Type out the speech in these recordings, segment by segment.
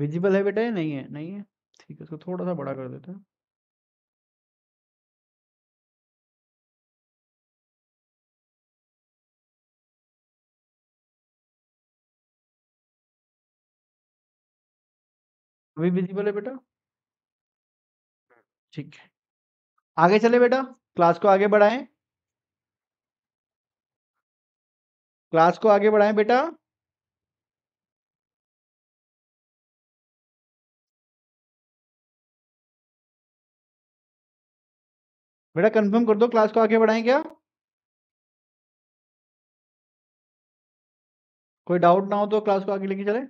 Visible है बेटा ये नहीं है नहीं है ठीक है इसको थोड़ा सा बड़ा कर देते हैं अभी विजिबल है बेटा ठीक है आगे चले बेटा क्लास को आगे बढ़ाएं क्लास को आगे बढ़ाएं बेटा बेटा कंफर्म कर दो क्लास को आगे बढ़ाएं क्या कोई डाउट ना हो तो क्लास को आगे लेके चले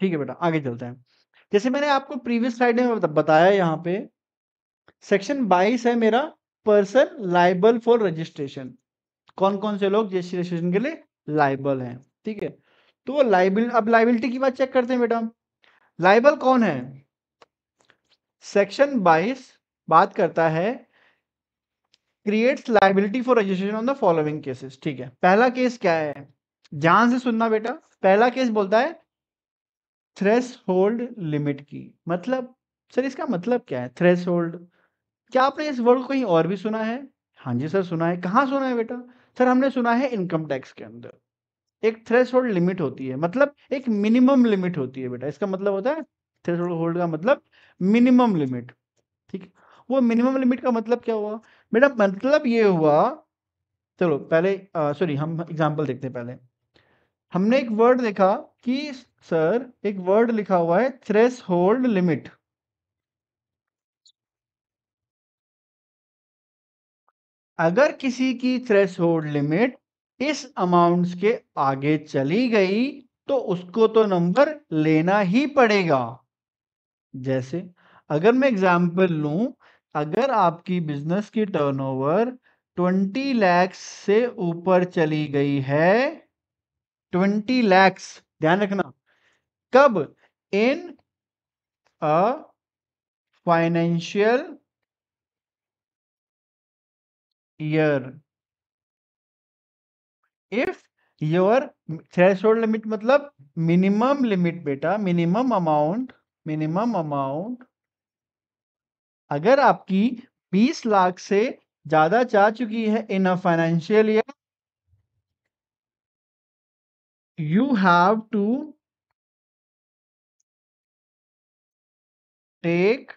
ठीक है बेटा आगे चलते हैं जैसे मैंने आपको प्रीवियस स्लाइड में बताया यहाँ पे सेक्शन 22 है मेरा पर्सन लाइबल फॉर रजिस्ट्रेशन कौन कौन से लोग जैसे रजिस्ट्रेशन के लिए लाइबल हैं ठीक है तो वो लाइबिल अब लाइबिलिटी की बात चेक करते हैं बेटा लाइबल कौन है सेक्शन 22 बात करता है creates liability for registration on the following cases ठीक है पहला केस क्या है ध्यान से सुनना बेटा पहला केस बोलता है थ्रेस होल्ड लिमिट की मतलब सर इसका मतलब क्या है थ्रेस होल्ड क्या आपने इस वर्ड को कहीं और भी सुना है हाँ जी सर सुना है कहाँ सुना है बेटा सर हमने सुना है इनकम टैक्स के अंदर एक थ्रेस होल्ड लिमिट होती है मतलब एक मिनिमम लिमिट होती है बेटा इसका मतलब होता है थ्रेस होल्ड का मतलब मिनिमम लिमिट ठीक है वो मिनिमम लिमिट का मतलब क्या हुआ बेटा मतलब ये हुआ चलो पहले सॉरी हम एग्जाम्पल देखते हैं पहले हमने एक वर्ड देखा कि सर एक वर्ड लिखा हुआ है थ्रेस होल्ड लिमिट अगर किसी की थ्रेस होल्ड लिमिट इस अमाउंट के आगे चली गई तो उसको तो नंबर लेना ही पड़ेगा जैसे अगर मैं एग्जाम्पल लू अगर आपकी बिजनेस की टर्नओवर 20 लैक्स से ऊपर चली गई है 20 लैक्स ध्यान रखना कब in a financial year if your threshold limit मतलब मिनिमम लिमिट बेटा मिनिमम अमाउंट मिनिमम अमाउंट अगर आपकी 20 लाख से ज्यादा जा चुकी है in a financial year you have to take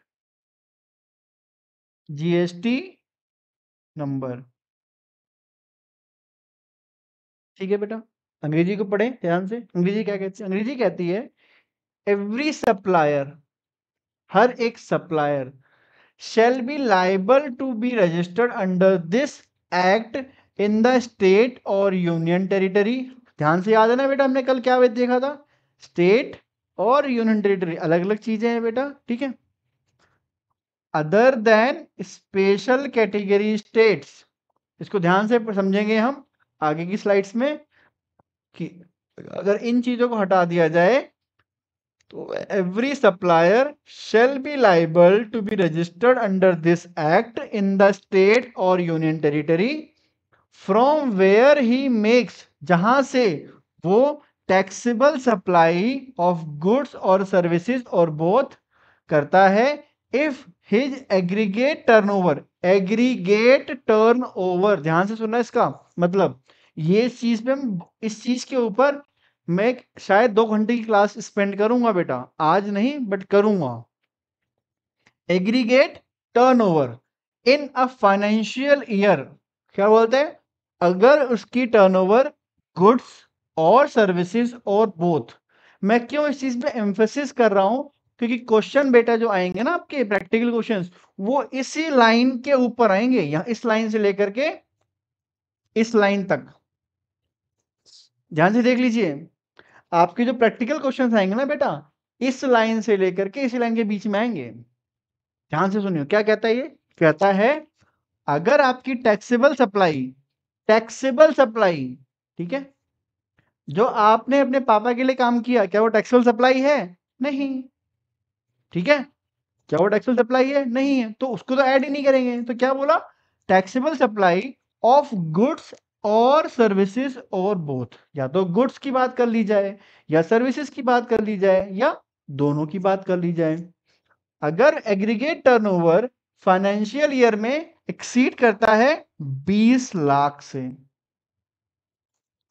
gst number ठीक है बेटा अंग्रेजी को पढ़े ध्यान से अंग्रेजी क्या कहती है अंग्रेजी कहती है एवरी सप्लायर हर एक supplier shall be liable to be registered under this act in the state और यूनियन टेरिटरी ध्यान से याद है ना बेटा हमने कल क्या देखा था स्टेट और यूनियन टेरिटरी अलग अलग चीजें हैं बेटा ठीक है other than special category states इसको ध्यान से समझेंगे हम आगे की स्लाइड्स में कि अगर इन चीजों को हटा दिया जाए तो every supplier shall be liable to be registered under this act in the state और union territory from where he makes जहां से वो टैक्सेबल सप्लाई ऑफ गुड्स और सर्विसेज और बोथ करता है if his aggregate turnover aggregate turnover ध्यान से सुनना इसका मतलब ये चीज पे इस चीज के ऊपर मैं शायद दो घंटे की क्लास स्पेंड करूंगा बेटा आज नहीं बट करूंगा aggregate turnover in a financial year क्या बोलते हैं अगर उसकी टर्नओवर गुड्स और सर्विसेज और बोथ मैं क्यों इस चीज पे एम्फोसिस कर रहा हूं क्योंकि क्वेश्चन बेटा जो आएंगे ना आपके प्रैक्टिकल क्वेश्चंस वो इसी लाइन के ऊपर आएंगे यहां इस लाइन से लेकर के इस लाइन तक ध्यान से देख लीजिए आपके जो प्रैक्टिकल क्वेश्चंस आएंगे ना बेटा इस लाइन से लेकर के इसी लाइन के बीच में आएंगे ध्यान से सुनियो क्या कहता है ये कहता है अगर आपकी टैक्सेबल सप्लाई टैक्सेबल सप्लाई ठीक है जो आपने अपने पापा के लिए काम किया क्या वो टेक्सटाइल सप्लाई है नहीं ठीक है क्या वो टेक्सटाइल सप्लाई है नहीं है तो उसको तो ऐड ही नहीं करेंगे तो क्या बोला टैक्सेबल सप्लाई ऑफ गुड्स और सर्विसेज और बोथ या तो गुड्स की बात कर ली जाए या सर्विसेज की बात कर ली जाए या दोनों की बात कर ली जाए अगर एग्रीगेट टर्नओवर फाइनेंशियल ईयर में एक्सीड करता है 20 लाख से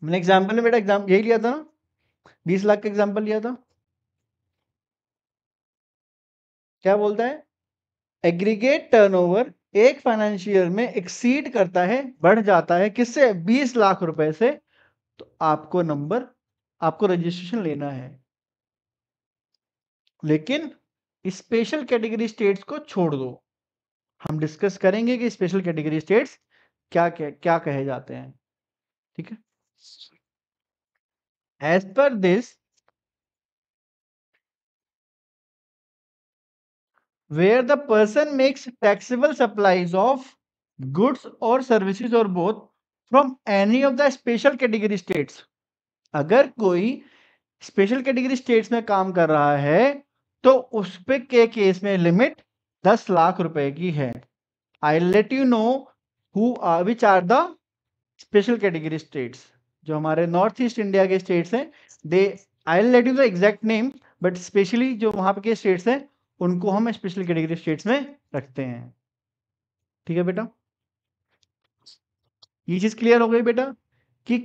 मैंने एग्जाम्पल में बेटा एग्जाम यही लिया था ना बीस लाख का एग्जाम्पल लिया था क्या बोलता है एग्रीगेट टर्नओवर एक फाइनेंशियल में एक्सीड करता है बढ़ जाता है किससे बीस लाख रुपए से तो आपको नंबर आपको रजिस्ट्रेशन लेना है लेकिन स्पेशल कैटेगरी स्टेट्स को छोड़ दो हम डिस्कस करेंगे कि स्पेशल कैटेगरी स्टेट्स क्या क्या, क्या कहे जाते हैं ठीक है As per this, where the person makes taxable supplies of goods or services or both from any of the special category states अगर कोई स्पेशल कैटेगरी स्टेट्स में काम कर रहा है तो उस पे के केस में लिमिट दस लाख रुपए की है I let you know who which are the special category states जो हमारे नॉर्थ ईस्ट इंडिया के स्टेट्स हैं दे I let you the exact name but specially जो वहां के स्टेट्स हैं उनको हम स्पेशल कैटेगरी स्टेट्स में रखते हैं ठीक है बेटा ये चीज क्लियर हो गई बेटा कि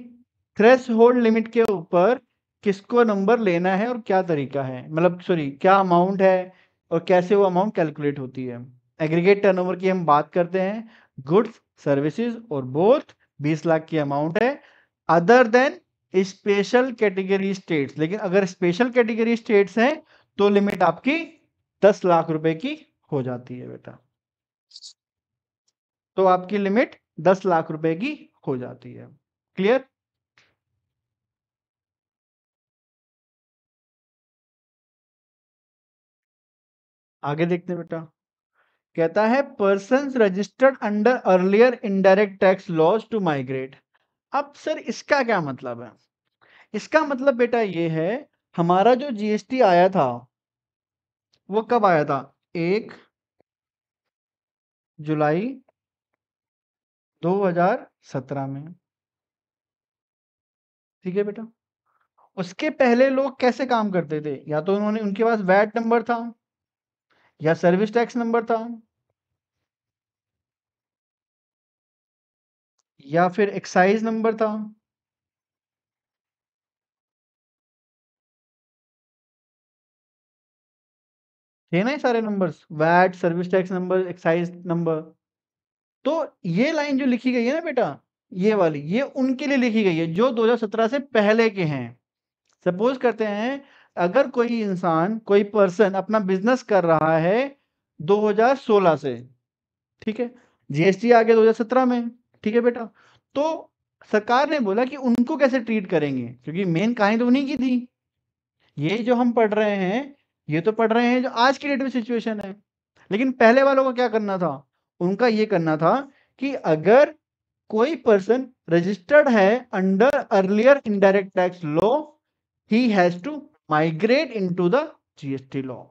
थ्रेश होल्ड लिमिट के ऊपर किसको नंबर लेना है और क्या तरीका है मतलब सॉरी क्या अमाउंट है और कैसे वो अमाउंट कैलकुलेट होती है एग्रीगेट टर्नओवर की हम बात करते हैं गुड्स सर्विसेज और बोथ 20 लाख की अमाउंट है other than special category states लेकिन अगर स्पेशल कैटेगरी स्टेट्स हैं तो लिमिट आपकी दस लाख रुपए की हो जाती है बेटा तो आपकी लिमिट दस लाख रुपए की हो जाती है क्लियर आगे देखते हैं बेटा कहता है person registered under earlier indirect tax laws to migrate अब सर इसका क्या मतलब है इसका मतलब बेटा ये है हमारा जो जीएसटी आया था वो कब आया था एक जुलाई 2017 में ठीक है बेटा उसके पहले लोग कैसे काम करते थे या तो उन्होंने उनके पास वैट नंबर था या सर्विस टैक्स नंबर था या फिर एक्साइज नंबर था थे ना ये सारे numbers VAT service tax number excise number तो ये लाइन जो लिखी गई है ना बेटा ये वाली ये उनके लिए लिखी गई है जो 2017 से पहले के हैं सपोज करते हैं अगर कोई इंसान कोई पर्सन अपना बिजनेस कर रहा है 2016 से ठीक है जीएसटी आ गया दो में ठीक है बेटा तो सरकार ने बोला कि उनको कैसे ट्रीट करेंगे क्योंकि मेन कहानी तो उन्हीं की थी ये जो हम पढ़ रहे हैं ये तो पढ़ रहे हैं जो आज की डेट में सिचुएशन है लेकिन पहले वालों का क्या करना था उनका ये करना था कि अगर कोई पर्सन रजिस्टर्ड है under earlier indirect tax law he has to migrate into the GST law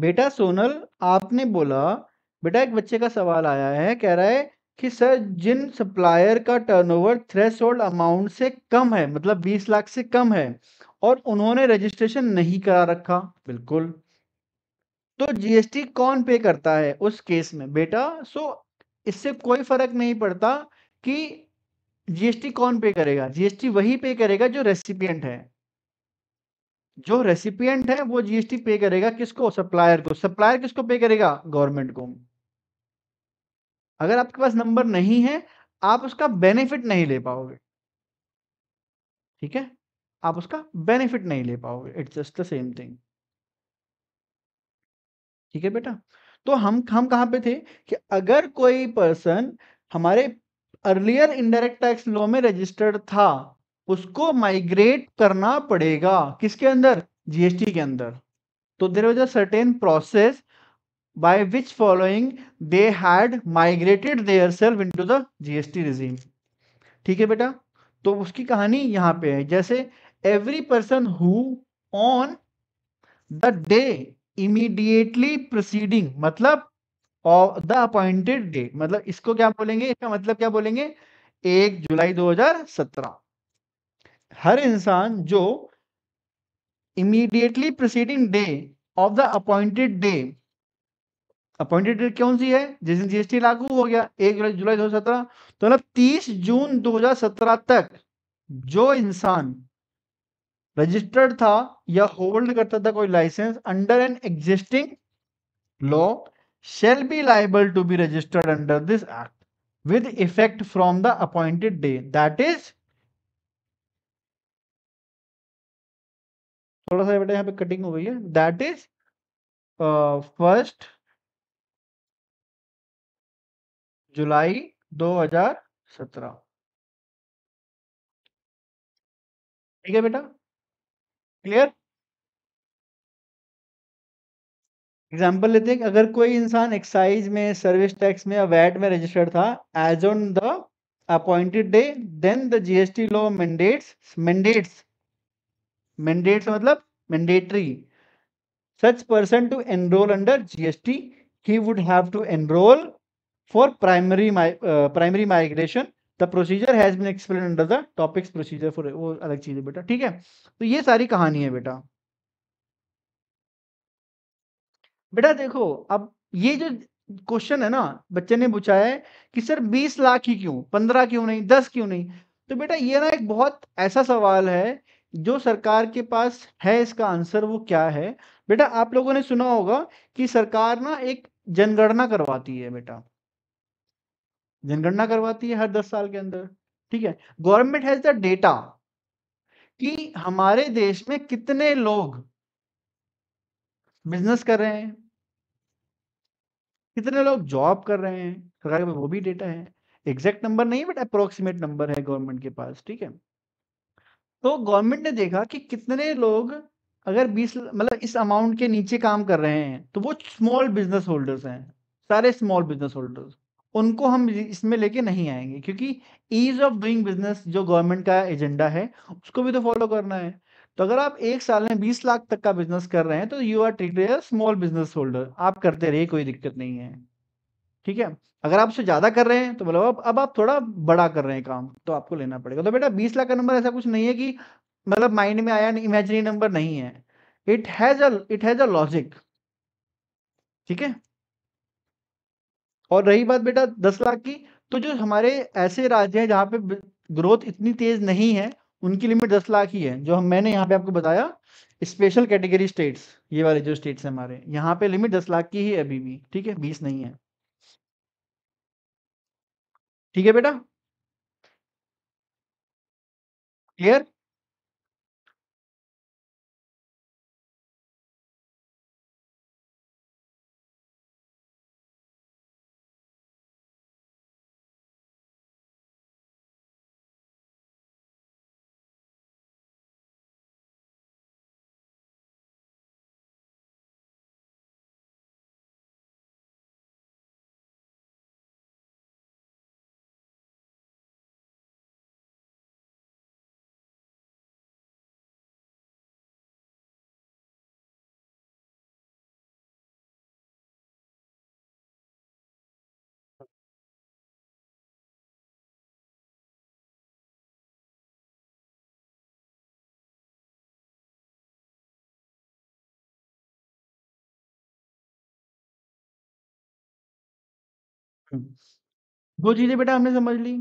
बेटा सोनल आपने बोला बेटा एक बच्चे का सवाल आया है कह रहा है कि सर जिन सप्लायर का टर्नओवर थ्रेशोल्ड अमाउंट से कम है मतलब 20 लाख से कम है और उन्होंने रजिस्ट्रेशन नहीं करा रखा बिल्कुल तो जीएसटी कौन पे करता है उस केस में बेटा सो इससे कोई फर्क नहीं पड़ता कि जीएसटी कौन पे करेगा जीएसटी वही पे करेगा जो रेसिपियंट है जो रेसिपियंट है वो जीएसटी पे करेगा किसको सप्लायर को सप्लायर किसको पे करेगा गवर्नमेंट को अगर आपके पास नंबर नहीं है आप उसका बेनिफिट नहीं ले पाओगे ठीक है आप उसका बेनिफिट नहीं ले पाओगे it's just the same thing ठीक है बेटा तो हम हम कहां पे थे कि अगर कोई पर्सन हमारे अर्लियर इनडायरेक्ट टैक्स लॉ में रजिस्टर्ड था उसको माइग्रेट करना पड़ेगा किसके अंदर जीएसटी के अंदर तो there was a certain process by which following they had migrated theirself into the GST regime. ठीक है बेटा तो उसकी कहानी यहां पे है जैसे every person who on the day immediately proceeding मतलब द अपॉइंटेड डे मतलब इसको क्या बोलेंगे इसका मतलब क्या बोलेंगे एक जुलाई 2017 हर इंसान जो immediately proceeding day of the appointed day appointed date कौन सी है जिस दिन जीएसटी लागू हो गया एक जुलाई दो हजार सत्रह तो मतलब तीस जून दो हजार सत्रह तक जो इंसान रजिस्टर्ड था या होल्ड करता था कोई licence under an existing law shall be liable to be registered under this act with effect from the appointed day that is थोड़ा सा बेटा यहाँ पे कटिंग हो गई है दैट इज फर्स्ट जुलाई 2017 ठीक है बेटा क्लियर एग्जाम्पल लेते हैं अगर कोई इंसान एक्साइज में सर्विस टैक्स में या वैट में रजिस्टर्ड था as on the appointed day then the GST law mandates mandates mandate से मतलब mandatory such person to enrol under GST he would have to enrol for primary primary migration the procedure has has explain under the topics procedure for वो अलग चीज है बेटा ठीक है तो ये सारी कहानी है बेटा बेटा देखो अब ये जो क्वेश्चन है ना बच्चे ने पूछा है कि सर 20 लाख ही क्यों 15 क्यों नहीं 10 क्यों नहीं तो बेटा ये ना एक बहुत ऐसा सवाल है जो सरकार के पास है इसका आंसर वो क्या है बेटा आप लोगों ने सुना होगा कि सरकार ना एक जनगणना करवाती है बेटा जनगणना करवाती है हर दस साल के अंदर ठीक है गवर्नमेंट हैज द डेटा कि हमारे देश में कितने लोग बिजनेस कर रहे हैं कितने लोग जॉब कर रहे हैं सरकार के पास वो भी डेटा है एग्जैक्ट नंबर नहीं बट अप्रोक्सीमेट नंबर है गवर्नमेंट के पास ठीक है तो गवर्नमेंट ने देखा कि कितने लोग अगर बीस मतलब इस अमाउंट के नीचे काम कर रहे हैं तो वो स्मॉल बिजनेस होल्डर्स हैं सारे स्मॉल बिजनेस होल्डर्स उनको हम इसमें लेके नहीं आएंगे क्योंकि ईज ऑफ डूइंग बिजनेस जो गवर्नमेंट का एजेंडा है उसको भी तो फॉलो करना है तो अगर आप एक साल में बीस लाख तक का बिजनेस कर रहे हैं तो you are treated small business holder आप करते रहिए कोई दिक्कत नहीं है ठीक है अगर आप उससे ज़्यादा कर रहे हैं तो मतलब अब आप थोड़ा बड़ा कर रहे हैं काम तो आपको लेना पड़ेगा तो बेटा बीस लाख का नंबर ऐसा कुछ नहीं है कि मतलब माइंड में आया इमेजनरी नंबर नहीं है it has it has a logic ठीक है और रही बात बेटा दस लाख की तो जो हमारे ऐसे राज्य हैं जहां पे ग्रोथ इतनी तेज नहीं है उनकी लिमिट दस लाख ही है जो हम मैंने यहाँ पे आपको बताया स्पेशल कैटेगरी स्टेट्स ये वाले जो स्टेट्स हैं हमारे यहाँ पे लिमिट दस लाख की ही है अभी भी ठीक है बीस नहीं है ठीक है बेटा क्लियर हम्म। दो चीज़ें बेटा हमने समझ ली।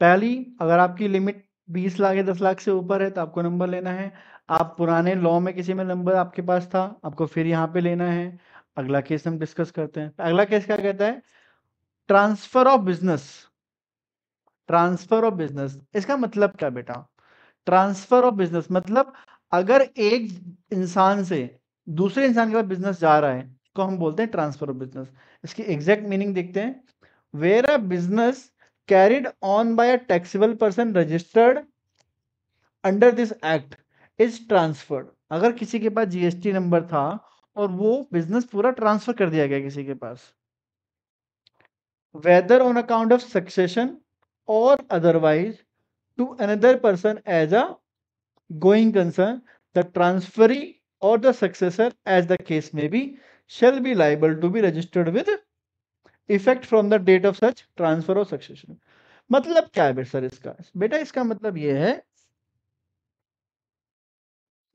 पहली अगर आपकी लिमिट 20 लाख या 10 लाख से ऊपर है तो आपको नंबर लेना है। आप पुराने लॉ में किसी में नंबर आपके पास था, आपको फिर यहाँ पे लेना है। अगला केस हम डिस्कस करते हैं। अगला केस क्या कहता है? Transfer of business. Transfer of business इसका मतलब क्या बेटा? ट्रांसफर ऑफ बिज़नेस मतलब अगर एक इंसान से दूसरे इंसान के पास बिज़नेस जा रहा है, तो हम बोलते हैं ट्रांसफर ऑफ बिज़नेस। इसकी एग्ज़ैक्ट मीनिंग देखते हैं। Where a business carried on by a taxable person registered under this act is transferred अगर किसी के पास जीएसटी नंबर था और वो बिजनेस पूरा ट्रांसफर कर दिया गया किसी के पास whether on account of succession और otherwise to another person as a going concern the transferee और the successor as the case may be shall be liable to be registered with effect from the date of such transfer of succession मतलब क्या है sir इसका बेटा इसका मतलब ये है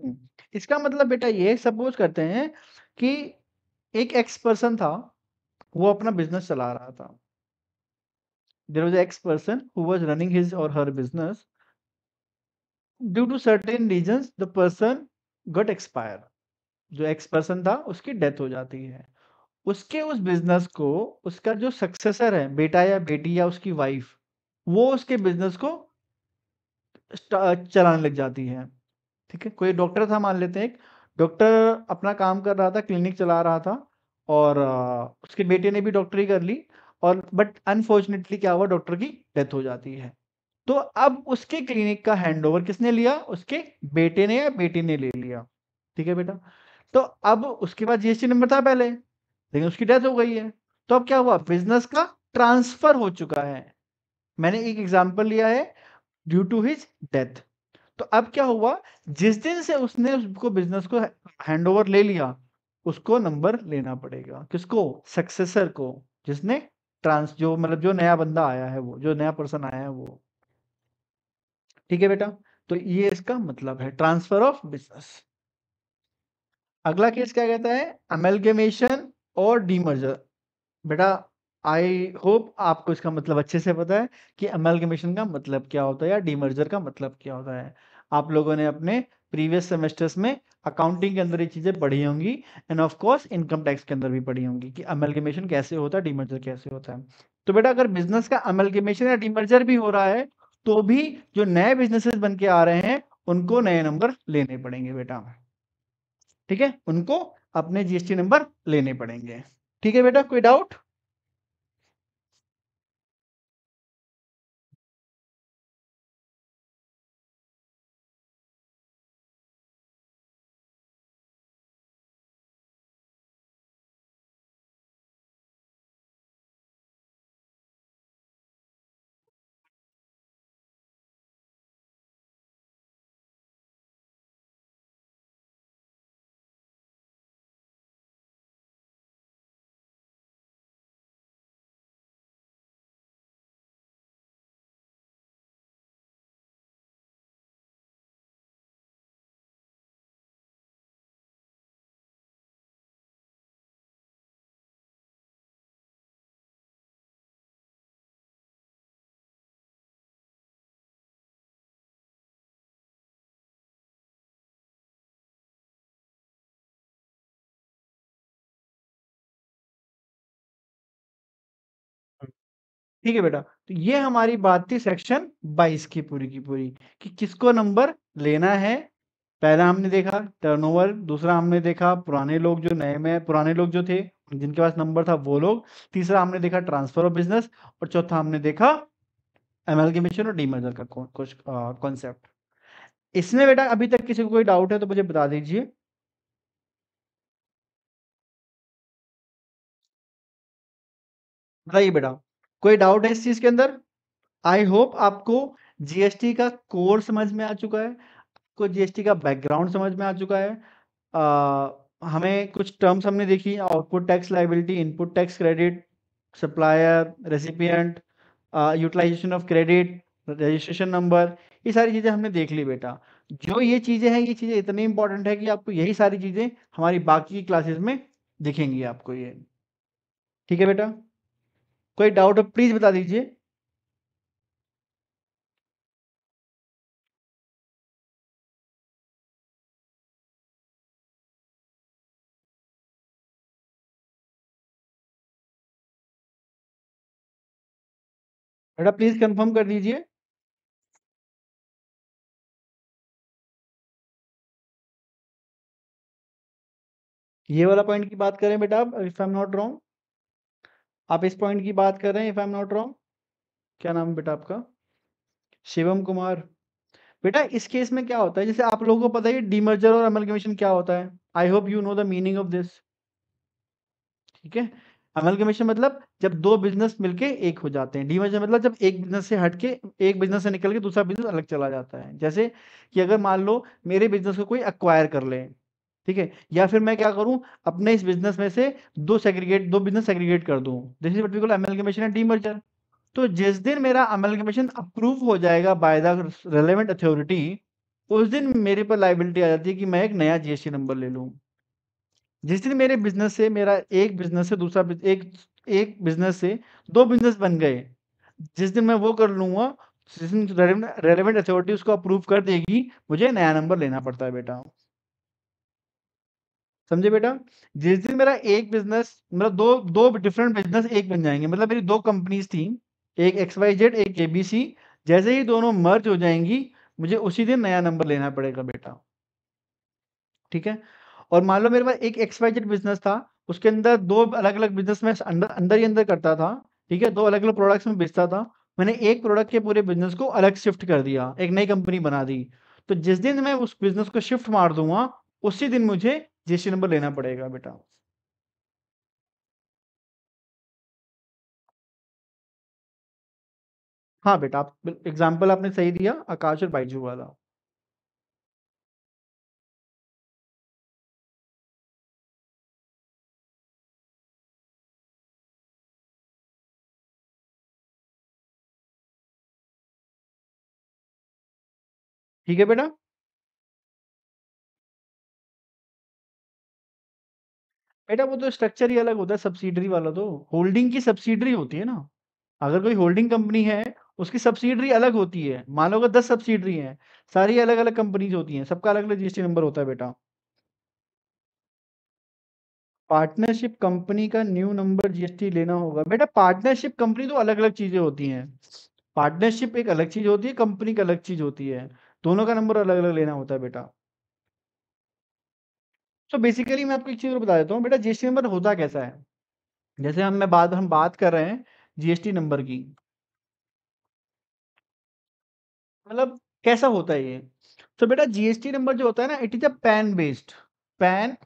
हम्म, इसका मतलब बेटा ये सपोज करते हैं कि एक एक्स पर्सन था वो अपना बिजनेस चला रहा था there was X person who was running his और her business due to certain reason the person got expire जो एक्स पर्सन था उसकी डेथ हो जाती है उसके उस बिजनेस को उसका जो सक्सेसर है बेटा या बेटी या उसकी वाइफ वो उसके बिजनेस को चलाने लग जाती है ठीक है कोई डॉक्टर था मान लेते हैं एक डॉक्टर अपना काम कर रहा था क्लिनिक चला रहा था और उसके बेटे ने भी डॉक्टरी कर ली और बट अनफॉर्चुनेटली क्या हुआ डॉक्टर की डेथ हो जाती है तो अब उसके क्लिनिक का हैंडओवर किसने लिया उसके बेटे ने या बेटी ने ले लिया ठीक है बेटा तो अब उसके पास जीएसटी नंबर था पहले लेकिन उसकी डेथ हो गई है तो अब क्या हुआ बिजनेस का ट्रांसफर हो चुका है मैंने एक एग्जाम्पल लिया है ड्यू टू हिज डेथ तो अब क्या हुआ जिस दिन से उसने उसको बिजनेस को हैंड ओवर ले लिया उसको नंबर लेना पड़ेगा किसको सक्सेसर को जिसने ट्रांस जो मतलब जो नया बंदा आया है वो जो नया पर्सन आया है वो ठीक है बेटा तो ये इसका मतलब है ट्रांसफर ऑफ बिजनेस अगला केस क्या कहता है अमेलगेमेशन और डीमर्जर। बेटा आई होप आपको इसका मतलब अच्छे से पता है कि अमलगमेशन का मतलब क्या होता है या डीमर्जर का मतलब क्या होता है। आप लोगों ने अपने प्रीवियस सेमेस्टर्स में अकाउंटिंग के अंदर ये चीज़ें पढ़ी होंगी and of course income tax के अंदर भी पढ़ी होंगी कि अमेलगमेशन कैसे होता है, डीमर्जर कैसे होता है। तो बेटा अगर बिज़नेस का अमेलगमेशन या डीमर्जर भी हो रहा है, तो भी जो नए बिज़नेसेस बन के आ रहे हैं, उनको नए नंबर लेने पड़ेंगे बेटा। ठीक है उनको अपने जीएसटी नंबर लेने पड़ेंगे ठीक है बेटा कोई डाउट ठीक है बेटा तो ये हमारी बात थी सेक्शन 22 की पूरी की पूरी कि किसको नंबर लेना है पहला हमने देखा टर्नओवर दूसरा हमने देखा पुराने लोग जो नए में पुराने लोग जो थे जिनके पास नंबर था वो लोग तीसरा हमने देखा ट्रांसफर ऑफ बिजनेस और चौथा हमने देखा एमएलगेमेशन और डीमर्जर का कुछ कॉन्सेप्ट इसमें बेटा अभी तक किसी को कोई डाउट है तो मुझे बता दीजिए बताइए बेटा कोई डाउट है इस चीज के अंदर आई होप आपको जीएसटी का कोर समझ में आ चुका है आपको जीएसटी का बैकग्राउंड समझ में आ चुका है आ, हमें कुछ टर्म्स हमने देखी output tax liability input tax credit supplier recipient utilisation of credit registration number ये सारी चीज़ें हमने देख ली बेटा जो ये चीज़ें हैं ये चीज़ें इतनी इंपॉर्टेंट है कि आपको यही सारी चीज़ें हमारी बाकी क्लासेस में दिखेंगी आपको ये ठीक है बेटा कोई डाउट हो प्लीज बता दीजिए बेटा प्लीज कंफर्म कर दीजिए ये वाला पॉइंट की बात करें बेटा if I am not wrong आप इस पॉइंट की बात कर रहे हैं if I am not wrong क्या नाम बेटा आपका शिवम कुमार बेटा इस केस में क्या होता है जैसे आप लोगों को पता है डीमर्जर और अमलगमेशन क्या होता है I hope you know the meaning of this ठीक है अमलगमेशन मतलब जब दो बिजनेस मिलके एक हो जाते हैं डीमर्जर मतलब जब एक बिजनेस से हट के एक बिजनेस से निकल के दूसरा बिजनेस अलग चला जाता है जैसे कि अगर मान लो मेरे बिजनेस को कोई अक्वायर कर ले ठीक है या फिर मैं क्या करूं अपने इस बिजनेस में से दो सेग्रीगेट दो बिजनेस सेग्रीगेट कर दू this is particular amalgamation and demerger तो जिस दिन मेरा एमएलगेमेशन अप्रूव हो जाएगा बाय द रेलेवेंट अथॉरिटी उस दिन मेरे पर लाइबिलिटी आ जाती है कि मैं एक नया जीएसटी नंबर ले लूँ जिस दिन मेरे बिजनेस से मेरा एक बिजनेस से दूसरा एक एक बिजनेस से दो बिजनेस बन गए जिस दिन मैं वो कर लूंगा जिस दिन रेलेवेंट अथॉरिटी उसको अप्रूव कर देगी मुझे नया नंबर लेना पड़ता है बेटा समझे बेटा जिस दिन मेरा एक बिजनेस मतलब दो दो डिफरेंट बिजनेस एक बन जाएंगे मतलब मेरी दो कंपनीज थी एक एक्स वाई जेड एक एबीसी जैसे ही दोनों मर्ज हो जाएंगी मुझे उसी दिन नया नंबर लेना पड़ेगा बेटा ठीक है और मान लो मेरे पास एक एक्स वाई जेड बिजनेस था उसके अंदर दो अलग अलग बिजनेस में अंदर अंदर ही अंदर करता था ठीक है दो अलग अलग प्रोडक्ट्स में बेचता था मैंने एक प्रोडक्ट के पूरे बिजनेस को अलग शिफ्ट कर दिया एक नई कंपनी बना दी तो जिस दिन मैं उस बिजनेस को शिफ्ट मार दूंगा उसी दिन मुझे जीएसटी नंबर लेना पड़ेगा बेटा हाँ बेटा आप एग्जाम्पल आपने सही दिया आकाश और बाइजू वाला ठीक है बेटा बेटा वो तो स्ट्रक्चर ही अलग होता है सब्सिडरी वाला तो होल्डिंग की सब्सिडरी होती है ना अगर कोई होल्डिंग कंपनी है उसकी सब्सिडरी अलग होती है मान लो अगर दस सब्सिडरी है सारी अलग अलग कंपनीज होती हैं सबका अलग अलग जीएसटी नंबर होता है बेटा पार्टनरशिप कंपनी का न्यू नंबर जीएसटी लेना होगा बेटा पार्टनरशिप कंपनी तो अलग अलग चीजें होती हैं पार्टनरशिप एक अलग चीज होती है कंपनी का अलग चीज होती है दोनों का नंबर अलग अलग लेना होता है बेटा सो बेसिकली मैं आपको एक चीज़ और बता देता हूँ बेटा जीएसटी नंबर होता कैसा है जैसे हम मैं बात हम बात कर रहे हैं जीएसटी नंबर की मतलब कैसा होता है ये तो बेटा जीएसटी नंबर जो होता है ना it is a PAN based PAN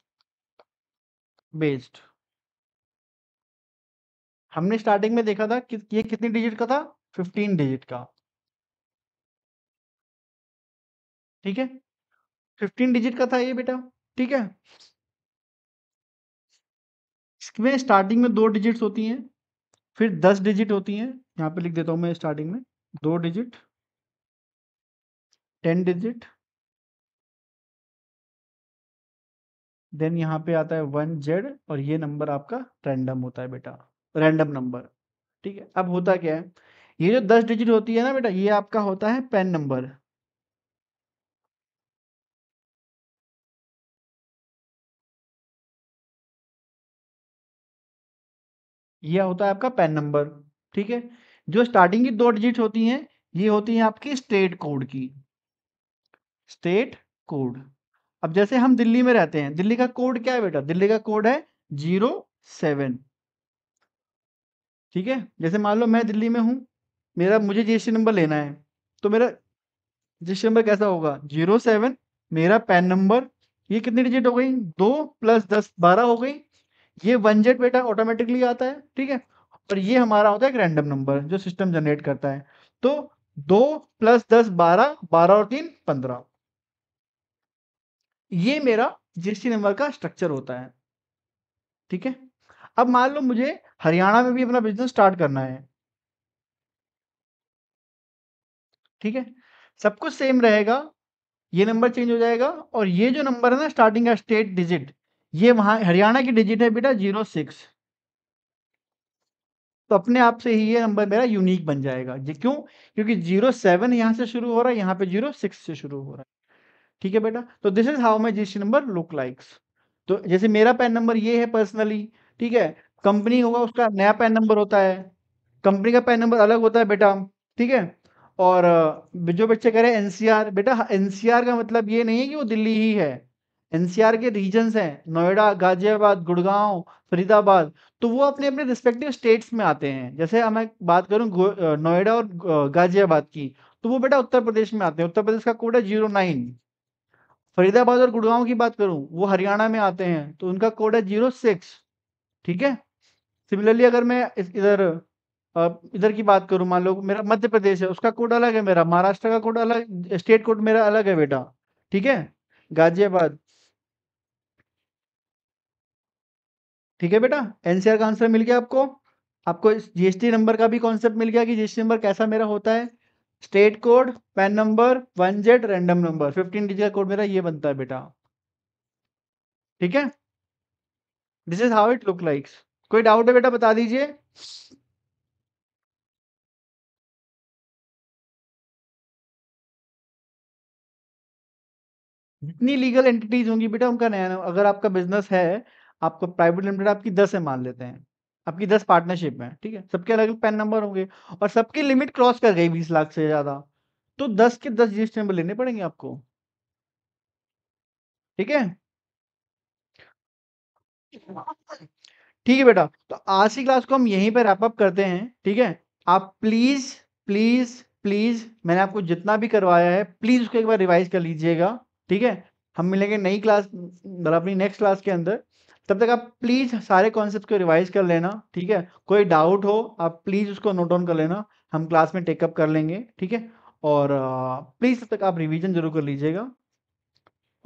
based हमने स्टार्टिंग में देखा था कि ये कितनी डिजिट का था फिफ्टीन डिजिट का ठीक है फिफ्टीन डिजिट का था ये बेटा ठीक है इसमें स्टार्टिंग में दो डिजिट्स होती हैं फिर दस डिजिट होती हैं यहां पे लिख देता हूं मैं स्टार्टिंग में दो डिजिट टेन डिजिट देन यहां पे आता है वन जेड और ये नंबर आपका रैंडम होता है बेटा रैंडम नंबर ठीक है अब होता क्या है ये जो दस डिजिट होती है ना बेटा ये आपका होता है पेन नंबर यह होता है आपका पैन नंबर ठीक है जो स्टार्टिंग की दो डिजिट होती हैं ये होती है आपकी स्टेट कोड की स्टेट कोड अब जैसे हम दिल्ली में रहते हैं दिल्ली का कोड क्या है बेटा दिल्ली का कोड है जीरो सेवन ठीक है जैसे मान लो मैं दिल्ली में हूं मेरा मुझे जीएसटी नंबर लेना है तो मेरा जीएसटी नंबर कैसा होगा जीरो सेवन मेरा पैन नंबर ये कितनी डिजिट हो गई दो प्लस दस बारह हो गई ये वन जेट बेटा ऑटोमेटिकली आता है ठीक है और ये हमारा होता है एक रैंडम नंबर जो सिस्टम जनरेट करता है तो दो प्लस दस बारह बारह और तीन पंद्रह ये मेरा जीएसटी नंबर का स्ट्रक्चर होता है ठीक है अब मान लो मुझे हरियाणा में भी अपना बिजनेस स्टार्ट करना है ठीक है सब कुछ सेम रहेगा ये नंबर चेंज हो जाएगा और ये जो नंबर है ना स्टार्टिंग का स्टेट डिजिट ये वहां हरियाणा की डिजिट है बेटा जीरो सिक्स तो अपने आप से ही ये नंबर मेरा यूनिक बन जाएगा जी क्यों क्योंकि जीरो सेवन यहां से शुरू हो रहा है यहां पे जीरो सिक्स से शुरू हो रहा है ठीक है बेटा तो this is how my GST number look likes तो जैसे मेरा पैन नंबर ये है पर्सनली ठीक है कंपनी होगा उसका नया पैन नंबर होता है कंपनी का पैन नंबर अलग होता है बेटा ठीक है और जो बच्चे कह रहे हैं एनसीआर बेटा एनसीआर का मतलब ये नहीं है कि वो दिल्ली ही है एनसीआर के रीजन्स हैं नोएडा गाजियाबाद गुड़गांव फरीदाबाद तो वो अपने अपने रिस्पेक्टिव स्टेट्स में आते हैं जैसे मैं बात करूँ नोएडा और गाजियाबाद की तो वो बेटा उत्तर प्रदेश में आते हैं उत्तर प्रदेश का कोड है जीरो नाइन फरीदाबाद और गुड़गांव की बात करूं वो हरियाणा में आते हैं तो उनका कोड है जीरो सिक्स ठीक है सिमिलरली अगर मैं इधर इधर की बात करूं मान लो मेरा मध्य प्रदेश है उसका कोड अलग है मेरा महाराष्ट्र का कोड अलग स्टेट कोड मेरा अलग है बेटा ठीक है गाजियाबाद ठीक है बेटा एनसीआर का आंसर मिल गया आपको आपको जीएसटी नंबर का भी कॉन्सेप्ट मिल गया कि जीएसटी नंबर कैसा मेरा होता है state code PAN number one Z random number fifteen digit का कोड मेरा ये बनता है बेटा ठीक है this is how it look likes कोई डाउट है बेटा बता दीजिए जितनी लीगल एंटिटीज होंगी बेटा उनका नया अगर आपका बिजनेस है आपको प्राइवेट लिमिटेड आपकी दस है मान लेते हैं आपकी दस पार्टनरशिप है ठीक है सबके अलग अलग पैन नंबर होंगे और सबकी लिमिट क्रॉस कर गई बीस लाख से ज्यादा तो दस के दस जीएसटी नंबर लेने पड़ेंगे आपको ठीक है ठीक है बेटा तो आज की क्लास को हम यहीं पर रैपअप करते हैं ठीक है आप प्लीज प्लीज प्लीज मैंने आपको जितना भी करवाया है प्लीज उसको एक बार रिवाइज कर लीजिएगा ठीक है हम मिलेंगे नई क्लास मतलब अपनी नेक्स्ट क्लास के अंदर तब तक आप प्लीज़ सारे कॉन्सेप्ट को रिवाइज कर लेना ठीक है कोई डाउट हो आप प्लीज़ उसको नोट डाउन कर लेना हम क्लास में टेकअप कर लेंगे ठीक है और प्लीज़ uh, तब तक आप रिवीजन जरूर कर लीजिएगा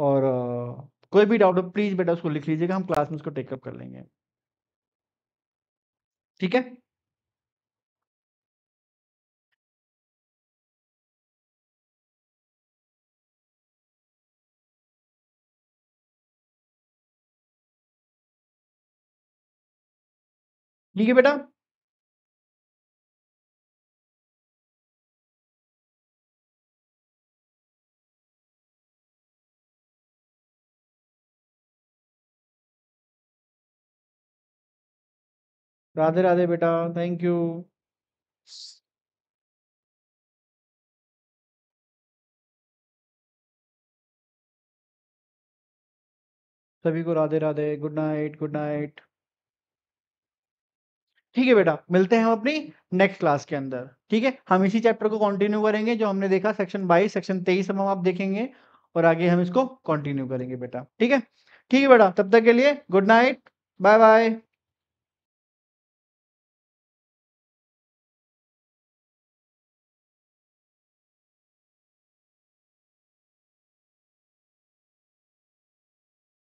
और uh, कोई भी डाउट हो प्लीज़ बेटा उसको लिख लीजिएगा हम क्लास में उसको टेकअप कर लेंगे ठीक है ठीक है बेटा राधे राधे बेटा थैंक यू सभी को Radhe Radhe good night good night ठीक है बेटा मिलते हैं हम अपनी नेक्स्ट क्लास के अंदर ठीक है हम इसी चैप्टर को कंटिन्यू करेंगे जो हमने देखा सेक्शन बाईस सेक्शन तेईस हम आप देखेंगे और आगे हम इसको कंटिन्यू करेंगे बेटा ठीक है ठीक है बेटा तब तक के लिए गुड नाइट बाय बाय